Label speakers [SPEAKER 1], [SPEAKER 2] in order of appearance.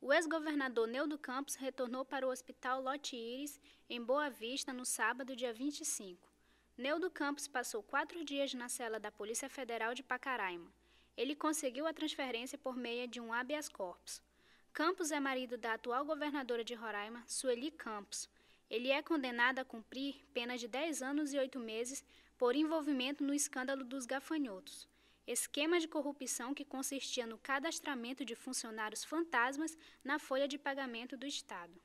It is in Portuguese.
[SPEAKER 1] O ex-governador Neudo Campos retornou para o Hospital Lote em Boa Vista, no sábado, dia 25. Neudo Campos passou quatro dias na cela da Polícia Federal de Pacaraima. Ele conseguiu a transferência por meio de um habeas corpus. Campos é marido da atual governadora de Roraima, Sueli Campos. Ele é condenado a cumprir pena de 10 anos e 8 meses por envolvimento no escândalo dos gafanhotos esquema de corrupção que consistia no cadastramento de funcionários fantasmas na folha de pagamento do Estado.